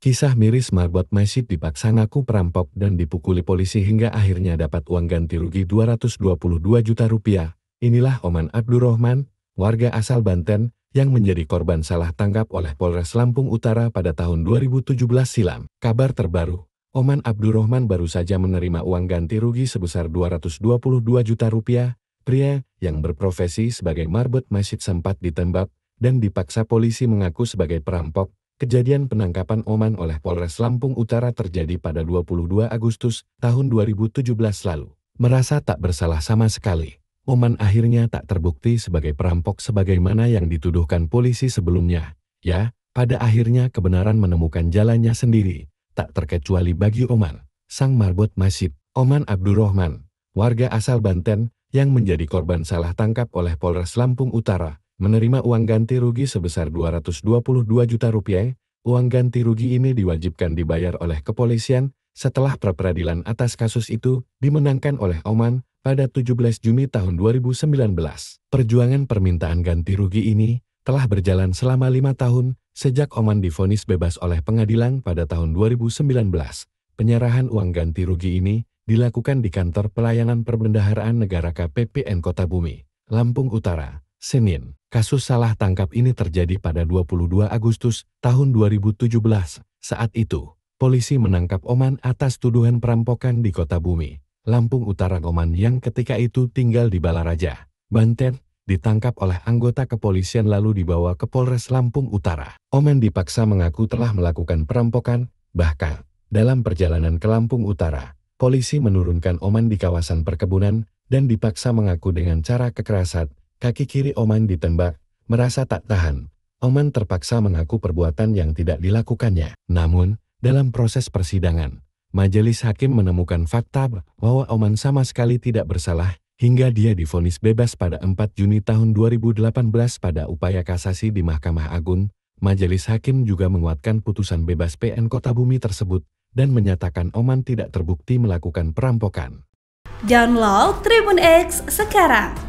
Kisah miris Margot masjid dipaksa ngaku perampok dan dipukuli polisi hingga akhirnya dapat uang ganti rugi 222 juta rupiah. Inilah Oman Abdurrahman, warga asal Banten, yang menjadi korban salah tangkap oleh Polres Lampung Utara pada tahun 2017 silam. Kabar terbaru, Oman Abdurrahman baru saja menerima uang ganti rugi sebesar 222 juta rupiah. Pria yang berprofesi sebagai marbot masjid sempat ditembak dan dipaksa polisi mengaku sebagai perampok Kejadian penangkapan Oman oleh Polres Lampung Utara terjadi pada 22 Agustus tahun 2017 lalu. Merasa tak bersalah sama sekali, Oman akhirnya tak terbukti sebagai perampok sebagaimana yang dituduhkan polisi sebelumnya. Ya, pada akhirnya kebenaran menemukan jalannya sendiri, tak terkecuali bagi Oman, sang marbot masjid. Oman Abdurrahman, warga asal Banten, yang menjadi korban salah tangkap oleh Polres Lampung Utara, menerima uang ganti rugi sebesar 222 juta rupiah, uang ganti rugi ini diwajibkan dibayar oleh kepolisian setelah pra-peradilan atas kasus itu dimenangkan oleh Oman pada 17 Juni tahun 2019. Perjuangan permintaan ganti rugi ini telah berjalan selama lima tahun sejak Oman difonis bebas oleh pengadilan pada tahun 2019. Penyerahan uang ganti rugi ini dilakukan di kantor pelayanan perbendaharaan negara KPPN Kota Bumi, Lampung Utara, Senin, kasus salah tangkap ini terjadi pada 22 Agustus tahun 2017. Saat itu, polisi menangkap Oman atas tuduhan perampokan di Kota Bumi, Lampung Utara Oman yang ketika itu tinggal di Balaraja, Banten, ditangkap oleh anggota kepolisian lalu dibawa ke Polres Lampung Utara. Oman dipaksa mengaku telah melakukan perampokan, bahkan dalam perjalanan ke Lampung Utara, polisi menurunkan Oman di kawasan perkebunan dan dipaksa mengaku dengan cara kekerasan Kaki kiri Oman ditembak, merasa tak tahan. Oman terpaksa mengaku perbuatan yang tidak dilakukannya. Namun, dalam proses persidangan, majelis hakim menemukan fakta bahwa Oman sama sekali tidak bersalah hingga dia difonis bebas pada 4 Juni tahun 2018 pada upaya kasasi di Mahkamah Agung. Majelis hakim juga menguatkan putusan bebas PN Kota Bumi tersebut dan menyatakan Oman tidak terbukti melakukan perampokan. Download Tribun X sekarang